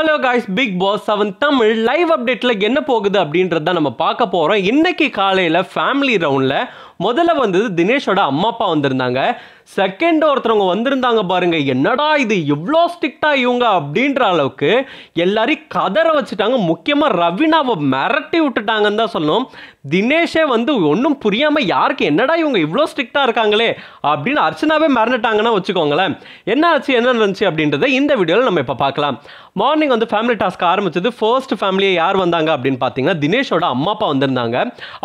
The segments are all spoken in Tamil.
hello guys Bigg Boss seven Tamil live அப்டேட்டில் என்ன போகுது அப்படின்றத நம்ம பார்க்க போகிறோம் இன்னைக்கு காலையில் ஃபேமிலி ரவுண்டில் முதல்ல வந்தது தினேஷோட அம்மா அப்பா வந்திருந்தாங்க செகண்ட் ஒருத்தவங்க வந்திருந்தாங்க பாருங்க என்னடா இது இவ்வளோ ஸ்ட்ரிக்டா இவங்க அப்படின்ற அளவுக்கு எல்லாரையும் கதற வச்சுட்டாங்க முக்கியமாக ரவினாவை மிரட்டி விட்டுட்டாங்கன்னு தான் சொல்லணும் தினேஷே வந்து ஒன்றும் புரியாமல் யாருக்கு என்னடா இவங்க இவ்வளோ ஸ்ட்ரிக்டாக இருக்காங்களே அப்படின்னு அர்ச்சனாவே மறந்துட்டாங்கன்னா வச்சுக்கோங்களேன் என்ன ஆச்சு என்ன இருந்துச்சு அப்படின்றத இந்த வீடியோவில் நம்ம இப்போ பார்க்கலாம் மார்னிங் வந்து ஃபேமிலி டாஸ்க் ஆரம்பிச்சது ஃபர்ஸ்ட் ஃபேமிலியை யார் வந்தாங்க அப்படின்னு பார்த்தீங்கன்னா தினேஷோட அம்மா அப்பா வந்திருந்தாங்க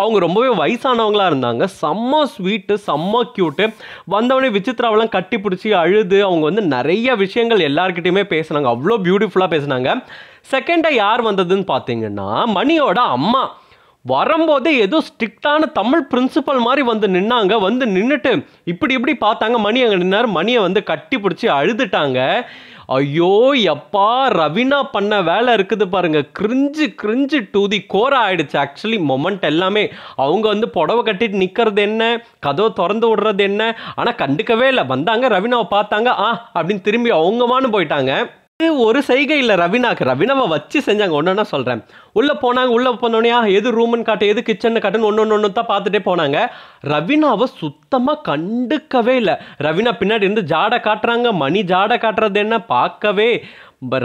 அவங்க ரொம்பவே வயசானவங்களாக இருந்தாங்க செம்ம ஸ்வீட்டு செம்ம க்யூட்டு வந்தவொடனே விசித்ராவெல்லாம் கட்டி பிடிச்சி அழுது அவங்க வந்து நிறைய விஷயங்கள் எல்லாருக்கிட்டையுமே பேசுனாங்க அவ்வளோ பியூட்டிஃபுல்லாக பேசுனாங்க செகண்டாக யார் வந்ததுன்னு பார்த்தீங்கன்னா மணியோட அம்மா வரும்போதே ஏதோ ஸ்ட்ரிக்டான தமிழ் பிரின்சிபல் மாதிரி வந்து நின்னாங்க வந்து நின்றுட்டு இப்படி இப்படி பார்த்தாங்க மணி அங்கே நின்னார் மணியை வந்து கட்டி பிடிச்சி அழுதுட்டாங்க ஐயோ எப்பா ரவினா பண்ண வேலை இருக்குது பாருங்க கிரிஞ்சு கிரிஞ்சு டூதி கோர ஆயிடுச்சு ஆக்சுவலி மொமெண்ட் எல்லாமே அவங்க வந்து புடவை கட்டிட்டு நிற்கிறது என்ன கதவை திறந்து விடுறது என்ன ஆனால் கண்டுக்கவே இல்லை வந்தாங்க ரவினாவை பார்த்தாங்க ஆ அப்படின்னு திரும்பி அவங்கமானு போயிட்டாங்க ஒரு சைகை இல்லை ரவினாக்கு ரவினாவை வச்சு செஞ்சாங்க ஒன்றுன்னா சொல்கிறேன் உள்ளே போனாங்க உள்ளே போனோடனே எது ரூமுன்னு காட்டு எது கிச்சன் காட்டுன்னு ஒன்று ஒன்று ஒன்று தான் பார்த்துட்டே போனாங்க ரவினாவை சுத்தமாக கண்டுக்கவே இல்லை ரவினா பின்னாடி இருந்து ஜாடை காட்டுறாங்க மணி ஜாடை காட்டுறது என்ன பார்க்கவே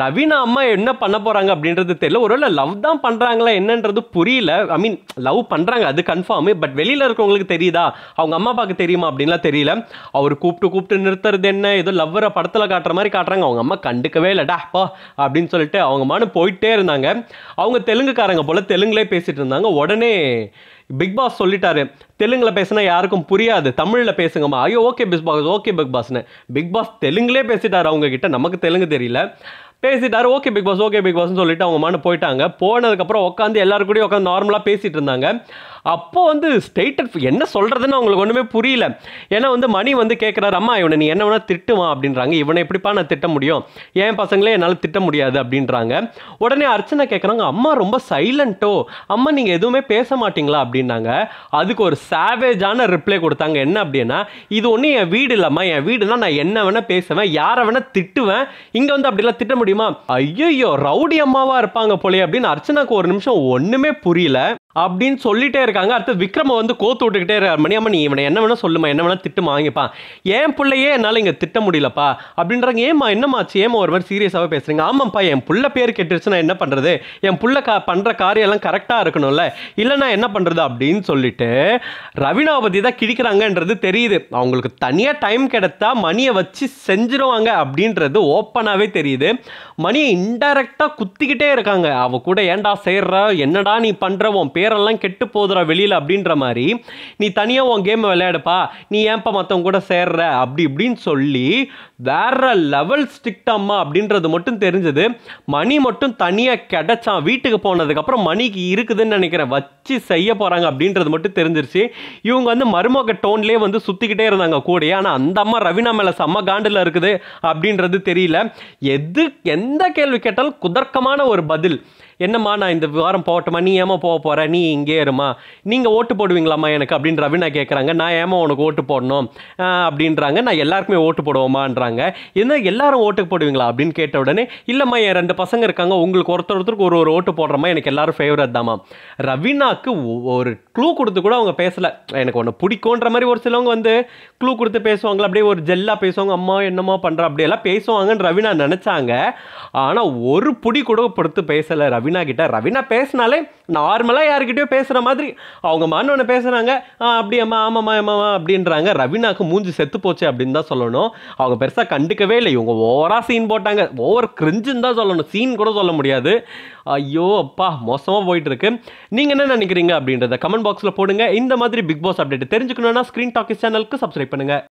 ரவீனா அம்மா என்ன பண்ண போகிறாங்க அப்படின்றது தெரியல ஒருவேளை லவ் தான் பண்ணுறாங்களா என்னன்றது புரியல ஐ மீன் லவ் பண்ணுறாங்க அது கன்ஃபார்மு பட் வெளியில் இருக்கவங்களுக்கு தெரியுதா அவங்க அம்மா அப்பாவுக்கு தெரியுமா அப்படின்லாம் தெரியல அவர் கூப்பிட்டு கூப்பிட்டு நிறுத்துறது என்ன ஏதோ லவ்வரை படத்தில் காட்டுற மாதிரி காட்டுறாங்க அவங்க அம்மா கண்டுக்கவே இல்லைடா அப்பா அப்படின்னு சொல்லிட்டு அவங்க மானு போயிட்டே இருந்தாங்க அவங்க தெலுங்குக்காரங்க போல் தெலுங்குலே பேசிகிட்டு இருந்தாங்க உடனே பிக் பாஸ் சொல்லிட்டாரு தெலுங்கில் பேசினா யாருக்கும் புரியாது தமிழில் பேசுங்கம்மா ஐயோ okay Bigg Boss okay Bigg பாஸ்னு பிக் பாஸ் தெலுங்குலே பேசிட்டாரு கிட்ட நமக்கு தெலுங்கு தெரியல பேசிட்டாரு okay Bigg Boss okay Bigg பாஸ்னு சொல்லிட்டு அவங்க மானு போயிட்டாங்க போனதுக்கப்புறம் உட்காந்து எல்லாருக்கூடயும் உட்காந்து நார்மலாக பேசிகிட்டு இருந்தாங்க அப்போ வந்து ஸ்டேட்டட் என்ன சொல்கிறதுன்னு அவங்களுக்கு ஒன்றுமே புரியல ஏன்னா வந்து மணி வந்து கேட்குறாரு அம்மா இவனை நீ என்ன வேணால் திட்டுவான் அப்படின்றாங்க இவனை எப்படிப்பா நான் திட்ட முடியும் என் பசங்களே என்னால் திட்ட முடியாது அப்படின்றாங்க உடனே அர்ச்சனை கேட்குறாங்க அம்மா ரொம்ப சைலண்ட்டோ அம்மா நீங்கள் எதுவுமே பேச மாட்டிங்களா அப்படின்னாங்க அதுக்கு ஒரு சேவேஜான ரிப்ளை கொடுத்தாங்க என்ன அப்படின்னா இது ஒன்றும் என் வீடு இல்லைம்மா என் வீடுனா நான் என்ன வேணால் பேசுவேன் யாரை வேணால் திட்டுவேன் இங்கே வந்து அப்படிலாம் திட்ட முடியும் முடியுமா ஐயோ ரவுடி அம்மாவா இருப்பாங்க போலே அப்படின்னு அர்ச்சனாக்கு ஒரு நிமிஷம் ஒண்ணுமே புரியல அப்படின்னு சொல்லிட்டே இருக்காங்க அடுத்து விக்ரம வந்து கோத்து விட்டுக்கிட்டே இருக்கார் மணியம்மா நீ இவனை என்ன வேணா சொல்லுமா என்ன வேணா திட்டு வாங்கிப்பான் என் பிள்ளையே என்னால் இங்கே திட்ட முடியலப்பா அப்படின்றாங்க ஏமா என்னம்மாச்சு ஏமா ஒரு மாதிரி சீரியஸாகவே பேசுகிறீங்க ஆமாம்ப்பா என் பிள்ளை பேர் நான் என்ன பண்ணுறது என் பிள்ளை கா பண்ணுற காரியெல்லாம் கரெக்டாக இருக்கணும்ல இல்லைனா என்ன பண்ணுறது அப்படின்னு சொல்லிட்டு ரவினாபதி தான் கிழிக்கிறாங்கன்றது தெரியுது அவங்களுக்கு தனியாக டைம் கிடைத்தா மணியை வச்சு செஞ்சிருவாங்க அப்படின்றது ஓப்பனாகவே தெரியுது மணியை இன்டைரக்டாக குத்திக்கிட்டே இருக்காங்க அவள் கூட ஏண்டா செய்கிறா என்னடா நீ பண்ணுற உன் பேர் பேரெல்லாம் கெட்டு போதுடா வெளியில் அப்படின்ற மாதிரி நீ தனியாக உன் கேமை விளையாடுப்பா நீ ஏன்ப்பா மற்றவங்க கூட சேர்ற அப்படி இப்படின்னு சொல்லி வேற லெவல் அம்மா அப்படின்றது மட்டும் தெரிஞ்சது மணி மட்டும் தனியாக கிடச்சான் வீட்டுக்கு போனதுக்கப்புறம் மணிக்கு இருக்குதுன்னு நினைக்கிறேன் வச்சு வச்சு செய்ய போகிறாங்க அப்படின்றது மட்டும் தெரிஞ்சிருச்சு இவங்க வந்து மருமக டோன்லேயே வந்து சுற்றிக்கிட்டே இருந்தாங்க கூட ஆனால் அந்த அம்மா ரவினா மேலே செம்ம காண்டில் இருக்குது அப்படின்றது தெரியல எது எந்த கேள்வி கேட்டாலும் குதர்க்கமான ஒரு பதில் என்னம்மா நான் இந்த வாரம் போகட்டுமா நீ ஏமா போக போகிற நீ இங்கே இருமா நீங்கள் ஓட்டு போடுவீங்களாம்மா எனக்கு அப்படின்னு ரவினா கேட்குறாங்க நான் ஏமா உனக்கு ஓட்டு போடணும் அப்படின்றாங்க நான் எல்லாருக்குமே ஓட்டு போடுவோமான்றாங்க என்ன எல்லாரும் ஓட்டுக்கு போடுவீங்களா அப்படின்னு கேட்ட உடனே இல்லைம்மா என் ரெண்டு பசங்க இருக்காங்க உங்களுக்கு ஒருத்தர் ஒருத்தருக்கு ஒரு ஒரு ஓட்டு போடுறோமா எனக்கு எல்லாரும் ஃபேவரட் தாம்மா ரவினா அம்மாவுக்கு ஒரு க்ளூ கொடுத்து கூட அவங்க பேசலை எனக்கு ஒன்று பிடிக்கும்ன்ற மாதிரி ஒரு சிலவங்க வந்து க்ளூ கொடுத்து பேசுவாங்க அப்படியே ஒரு ஜெல்லாக பேசுவாங்க அம்மா என்னம்மா பண்ணுற அப்படியெல்லாம் பேசுவாங்கன்னு ரவினா நினச்சாங்க ஆனால் ஒரு புடி கூட பொறுத்து பேசலை ரவினா கிட்டே ரவினா பேசினாலே நார்மலாக யாருக்கிட்டேயோ பேசுகிற மாதிரி அவங்க மாணவனை பேசுகிறாங்க அப்படி அம்மா ஆமாம்மா ஏமா அப்படின்றாங்க ரவினாக்கு மூஞ்சி செத்து போச்சு அப்படின்னு தான் சொல்லணும் அவங்க பெருசாக கண்டுக்கவே இல்லை இவங்க ஓவராக சீன் போட்டாங்க ஓவர் கிரிஞ்சுன்னு தான் சொல்லணும் சீன் கூட சொல்ல முடியாது ஐயோ அப்பா மோசமாக போயிட்டுருக்கு நீங்கள் என்ன நினைக்கிறீங்க நினைக்கிறீங்க அப்படின்றத கமெண்ட் பாக்ஸில் போடுங்க இந்த மாதிரி பிக் பாஸ் அப்டேட் தெரிஞ்சுக்கணும்னா ஸ்கிரீன் டாக்கிஸ் சேனலுக்கு சப்ஸ்கிரைப் பண்ணுங்க